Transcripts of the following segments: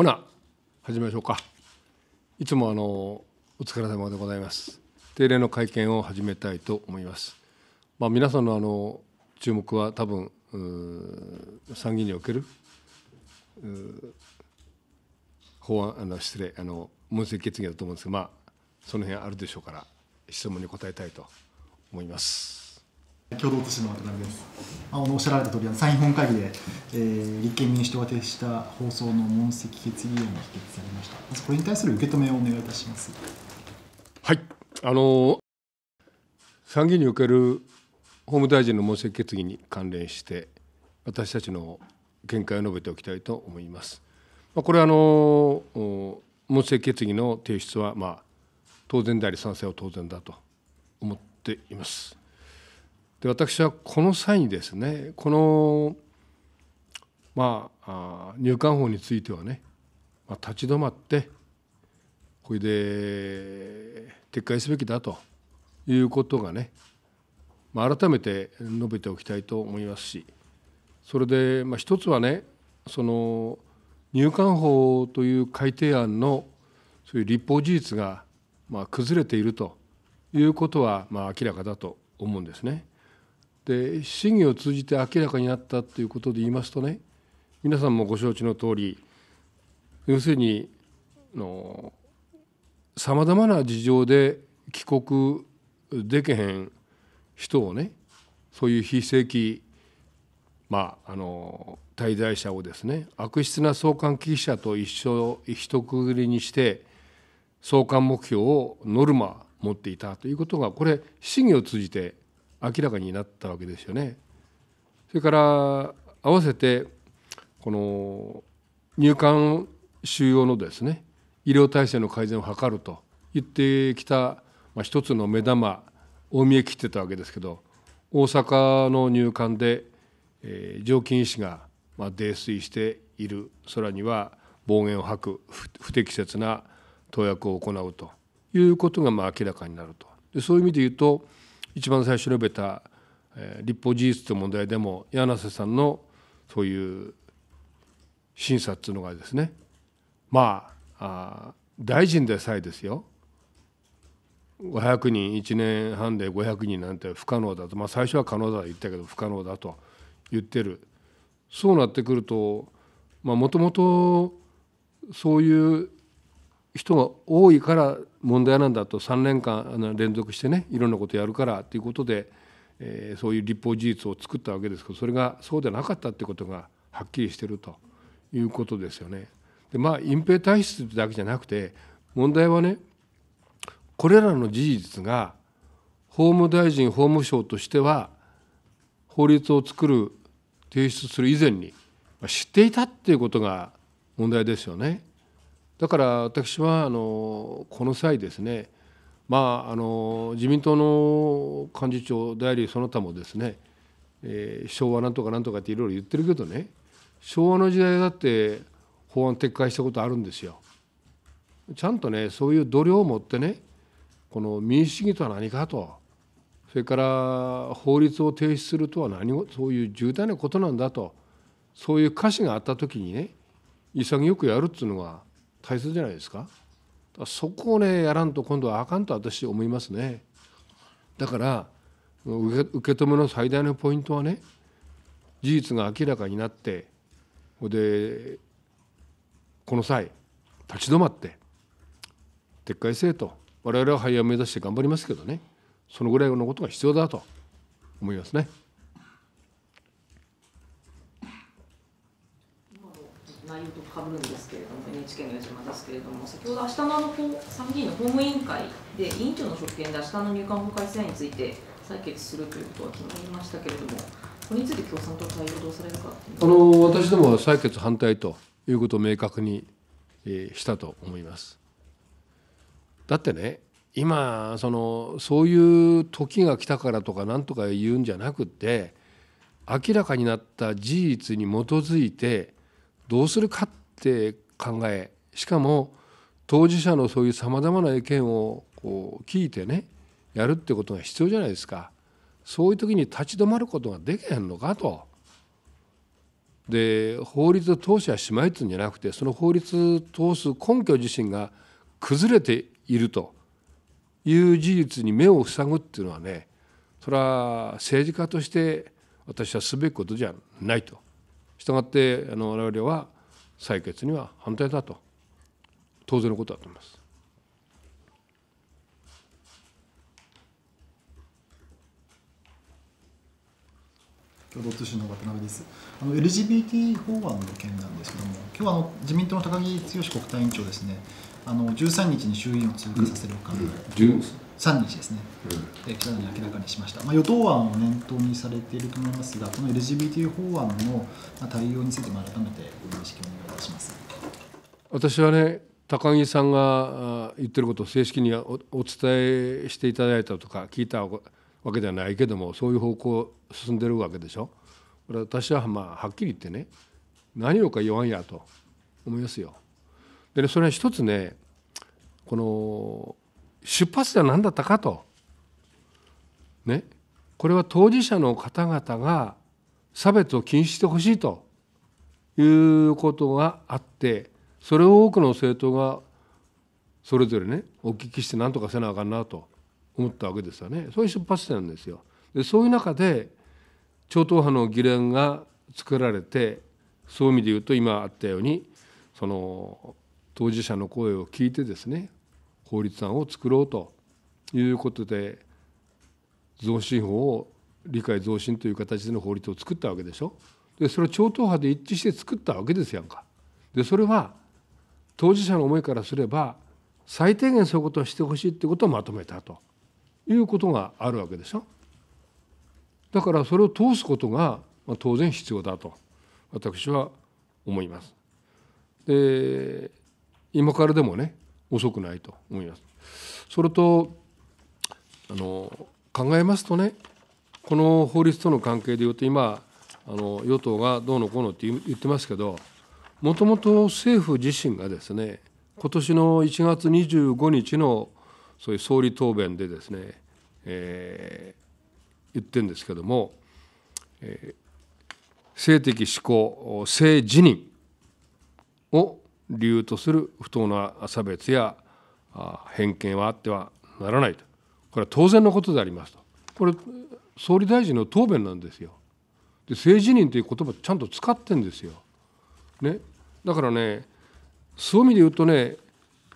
ほな始めましょうかいつもあのお疲れ様でございます定例の会見を始めたいと思いますまあ、皆さんのあの注目は多分参議院における法案あの失礼あの問責決議だと思うんですがまあその辺あるでしょうから質問に答えたいと思います。共同通信の渡辺です。あのおっしゃられた通り、参院本会議で、えー、立憲民主党が提出した放送の問責決議案が否決されました。まずこれに対する受け止めをお願いいたします。はい、あの参議院における法務大臣の問責決議に関連して私たちの見解を述べておきたいと思います。まあ、これはあの問責決議の提出はまあ当然であり賛成は当然だと思っています。で私はこの際にですねこの、まあ、入管法についてはね、まあ、立ち止まってこれで撤回すべきだということがね、まあ、改めて述べておきたいと思いますしそれで、まあ、一つはねその入管法という改定案のそういう立法事実がまあ崩れているということはまあ明らかだと思うんですね。で審議を通じて明らかになったということで言いますとね皆さんもご承知の通り要するにさまざまな事情で帰国でけへん人をねそういう非正規、まあ、あの滞在者をですね悪質な送還記者と一緒一区切りにして送還目標をノルマ持っていたということがこれ審議を通じて明らかになったわけですよね。それから合わせてこの入管収容のですね医療体制の改善を図ると言ってきた、まあ、一つの目玉大見え切ってたわけですけど大阪の入管で、えー、常勤医師が、まあ、泥酔している空には暴言を吐く不適切な投薬を行うということがまあ明らかになるとでそういう意味で言うと一番最初に述べた、え立法事実という問題でも柳瀬さんのそういう審査っていうのがですねまああ大臣でさえですよ500人1年半で500人なんて不可能だと、まあ、最初は可能だと言ったけど不可能だと言ってるそうなってくるともともとそういう人が多いから問題なんだと3年間連続してねいろんなことやるからということで、えー、そういう立法事実を作ったわけですけどそれがそうでなかったってことがはっきりしてるということですよね。でまあ隠蔽体質だけじゃなくて問題はねこれらの事実が法務大臣法務省としては法律を作る提出する以前に知っていたっていうことが問題ですよね。だから私はあのこの際ですね、まあ、あの自民党の幹事長代理その他もですね、えー、昭和なんとかなんとかっていろいろ言ってるけどね昭和の時代だって法案撤回したことあるんですよ。ちゃんとねそういう度量を持ってねこの民主主義とは何かとそれから法律を提出するとは何をそういう重大なことなんだとそういう歌詞があった時にね潔くやるっていうのは大切じゃないですかそこをねやらんと今度はあかんと私思いますねだから受け止めの最大のポイントはね事実が明らかになってでこの際立ち止まって撤回せえと我々は廃案を目指して頑張りますけどねそのぐらいのことが必要だと思いますね。内容とかるんですけれども NHK の吉間ですけれども先ほど明日のあの参議院の法務委員会で委員長の職権で明日の入管法改正案について採決するということは決まりましたけれどもこれについて共産党対応どうされるかあの私どもは採決反対ということを明確に、えー、したと思います。だってね今そのそういう時が来たからとか何とか言うんじゃなくて明らかになった事実に基づいてどうするかって考えしかも当事者のそういうさまざまな意見をこう聞いてねやるってことが必要じゃないですかそういう時に立ち止まることができへんのかと。で法律を通しはしまいっていうんじゃなくてその法律を通す根拠自身が崩れているという事実に目を塞ぐっていうのはねそれは政治家として私はすべきことじゃないと。したがってあの我々は採決には反対だと当然のことだと思います。共同通信の渡辺です。あの LGBT 法案の件なんですけども、今日はあの自民党の高木剛国対委員長ですね、あの13日に衆議院を通過させる考え、うんうん3日ですね、うん、記に明らかにしました、まあ、与党案を念頭にされていると思いますが、この LGBT 法案の対応について改めてご認識をお願いいたします私はね、高木さんが言ってることを正式にお伝えしていただいたとか、聞いたわけではないけども、そういう方向進んでるわけでしょ。これは私はまあはっきり言ってね、何をか言わんやと思いますよ。でね、それは一つね、この出発点は何だったかと。ね。これは当事者の方々が差別を禁止してほしいということがあってそれを多くの政党がそれぞれねお聞きして何とかせなあかんなと思ったわけですよねそういう出発点なんですよ。でそういう中で超党派の議連が作られてそういう意味で言うと今あったようにその当事者の声を聞いてですね法律案を作ろうということで増進法を理解増進という形での法律を作ったわけでしょでそれを超党派で一致して作ったわけですやんかでそれは当事者の思いからすれば最低限そういうことをしてほしいってことをまとめたということがあるわけでしょだからそれを通すことが当然必要だと私は思います。で今からでもね遅くないと思います。それとあの考えますとねこの法律との関係でいうと今あの与党がどうのこうのって言ってますけどもともと政府自身がですね今年の1月25日のそういう総理答弁でですね、えー、言ってるんですけども、えー、性的指向性自認を理由とする不当な差別や偏見はあってはならないとこれは当然のことでありますとこれ総理大臣の答弁なんですよ。で政治人という言葉ちゃんと使ってんですよ。ね、だからねそういう意味で言うとね、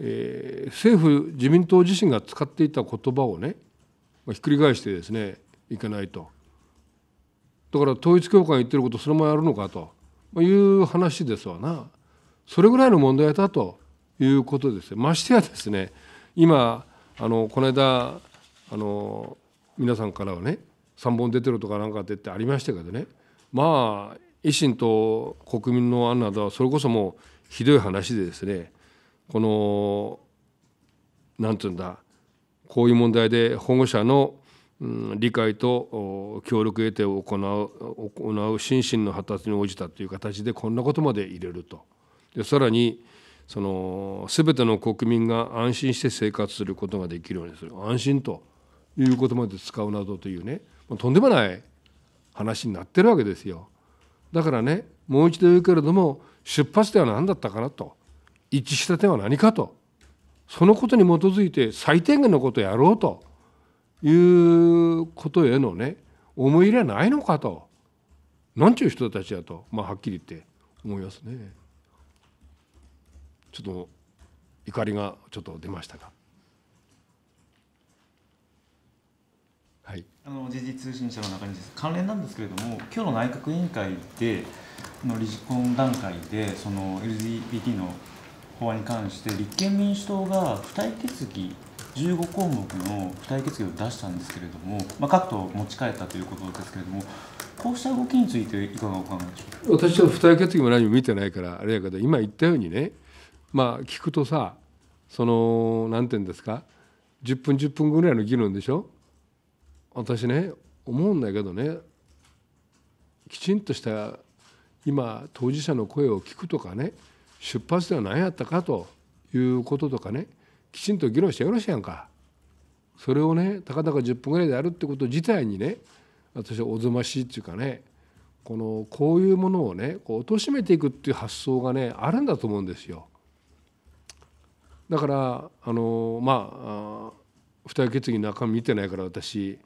えー、政府自民党自身が使っていた言葉をね、まあ、ひっくり返してですねいけないと。だから統一教会が言ってることそのままやるのかという話ですわな。それぐらいの問題だということですましてやですね今あのこの間あの皆さんからはね3本出てるとかなんかってってありましたけどねまあ維新と国民の案などはそれこそもうひどい話でですねこの何て言うんだこういう問題で保護者の、理解と協力を得て行う行う心身の発達に応じたという形でこんなことまで入れると。でさらにその全ての国民が安心して生活することができるようにする安心ということまで使うなどというねとんでもない話になってるわけですよ。だからねもう一度言うけれども出発点は何だったかなと一致した点は何かとそのことに基づいて最低限のことをやろうということへのね思い入れはないのかとなんちゅう人たちだと、まあ、はっきり言って思いますね。ちょっと怒りがちょっと出ましたが。はい、あの時事通信社の中に関連なんですけれども、今日の内閣委員会で、の理事懇談会で、その LGBT の法案に関して、立憲民主党が付帯決議、15項目の付帯決議を出したんですけれども、まあ、各党持ち帰ったということですけれども、こうした動きについて、いかがお考えでしょうか私は付帯決議も何も見てないから、あれやけど、今言ったようにね、まあ聞くとさその何て言うんですか10分10分ぐらいの議論でしょ私ね思うんだけどねきちんとした今当事者の声を聞くとかね出発では何やったかということとかねきちんと議論してよろしいやんかそれをねたかだか10分ぐらいでやるってこと自体にね私はおぞましいっていうかねこのこういうものをねこう貶めていくっていう発想がねあるんだと思うんですよ。だからあのまあ二重決議の中身見てないから私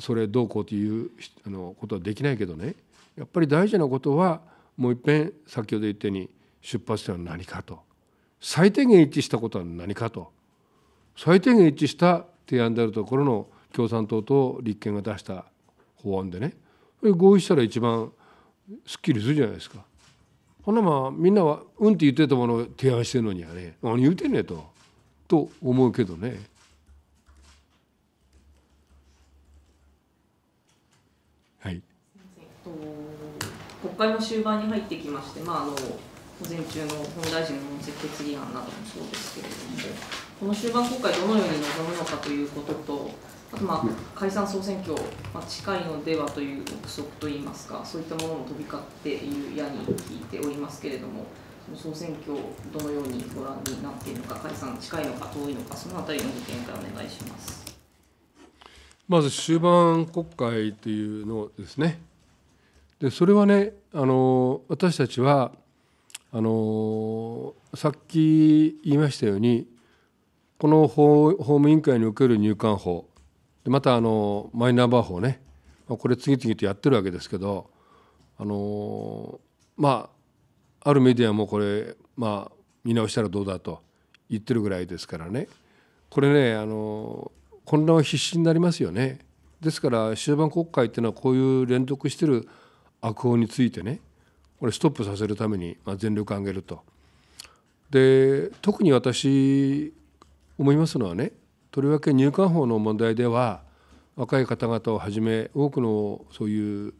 それどうこうというあのことはできないけどねやっぱり大事なことはもういっぺん先ほど言ったように出発点は何かと最低限一致したことは何かと最低限一致した提案であるところの共産党と立憲が出した法案でね合意したら一番すっきりするじゃないですか。ほなまあみんなは「うん」って言ってたものを提案してるのにはね何言うてんねんとと思うけどね。はい、国会も終盤に入ってきまして、まあ、あの午前中の本大臣の問責決議案などもそうですけれども、この終盤国会、どのように臨むのかということと、あと、まあ、解散・総選挙、まあ、近いのではという憶測といいますか、そういったものも飛び交っているやに聞いておりますけれども、その総選挙、どのようにご覧になっているのか、解散近いのか遠いのか、そのあたりのご見解をお願いしますまず終盤国会というのですね。でそれはねあの私たちはあのさっき言いましたようにこの法務委員会における入管法でまたあのマイナンバー法ねこれ次々とやってるわけですけどあのまああるメディアもこれまあ見直したらどうだと言ってるぐらいですからねこれねあの混乱は必死になりますよね。ですから終盤国会っていうのはこういう連続してる悪法についてねこれストップさせるために全力を挙げると。で特に私思いますのはねとりわけ入管法の問題では若い方々をはじめ多くのそういう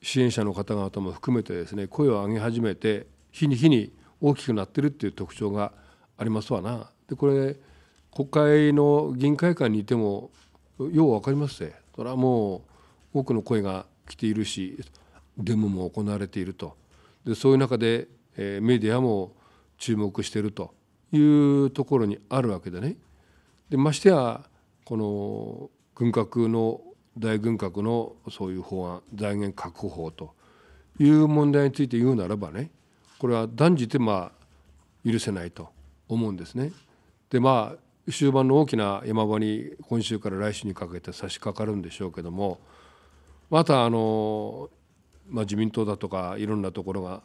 支援者の方々も含めてですね声を上げ始めて日に日に大きくなってるっていう特徴がありますわな。でこれ国会の議員会館にいてもよう分かりますね。それはもう多くの声が来ているしデモも行われているとでそういう中で、えメディアも注目しているというところにあるわけでねでましてやこの軍拡の大軍拡のそういう法案財源確保法という問題について言うならばねこれは断じてまあ許せないと思うんですね。でまあ終盤の大きな山場に今週から来週にかけて差し掛かるんでしょうけどもまたあの、まあ、自民党だとかいろんなところが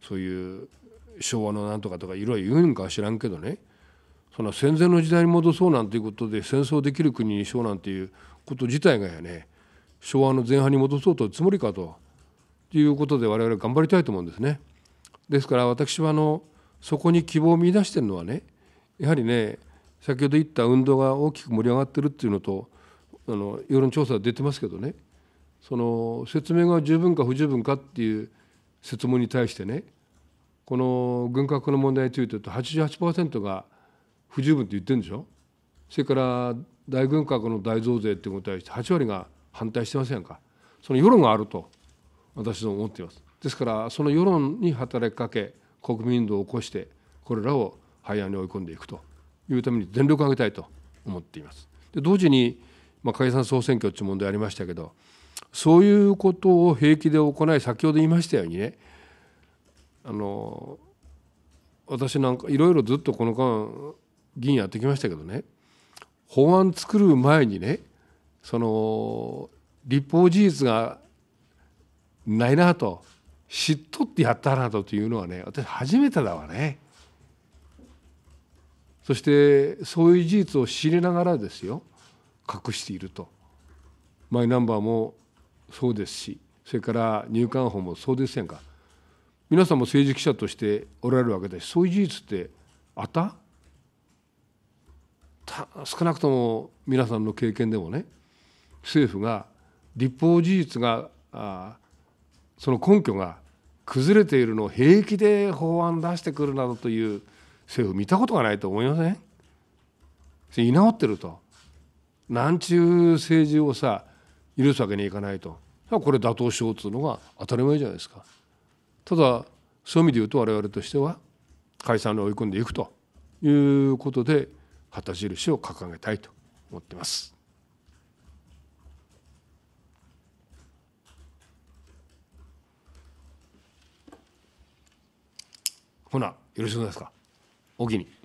そういう昭和のなんとかとかいろいろ言うんかは知らんけどねその戦前の時代に戻そうなんていうことで戦争できる国にしようなんていうこと自体がやね昭和の前半に戻そうとつもりかということで我々頑張りたいと思うんですね。ですから私はあのそこに希望を見出してるのはねやはりね先ほど言った運動が大きく盛り上がってるっていうのとあの世論調査出てますけどねその説明が十分か不十分かっていう説問に対してねこの軍拡の問題について言うと88%が「不十分って言ってるんでしょそれから大軍拡の大増税ってことに対して8割が反対してませんかその世論があると私ども思っていますですからその世論に働きかけ国民運動を起こしてこれらを廃案に追い込んでいくというために全力を挙げたいと思っていますで同時に、まあ、解散総選挙っていう問題ありましたけどそういうことを平気で行い先ほど言いましたようにねあの私なんかいろいろずっとこの間議員やってきましたけどね法案作る前にねその立法事実がないなと知っとってやったなというのはね私初めてだわね。そしてそういう事実を知りながらですよ隠しているとマイナンバーもそうですしそれから入管法もそうですやんか皆さんも政治記者としておられるわけだしそういう事実ってあったた少なくとも皆さんの経験でもね政府が立法事実があその根拠が崩れているのを平気で法案出してくるなどという政府見たことがないと思いません居直ってると南中政治をさ許すわけにいかないとこれ打倒しようというのが当たり前じゃないですかただそういう意味で言うと我々としては解散に追い込んでいくということで旗印を掲げたいと思っています。ほなよろしくお願いしますか。おきに。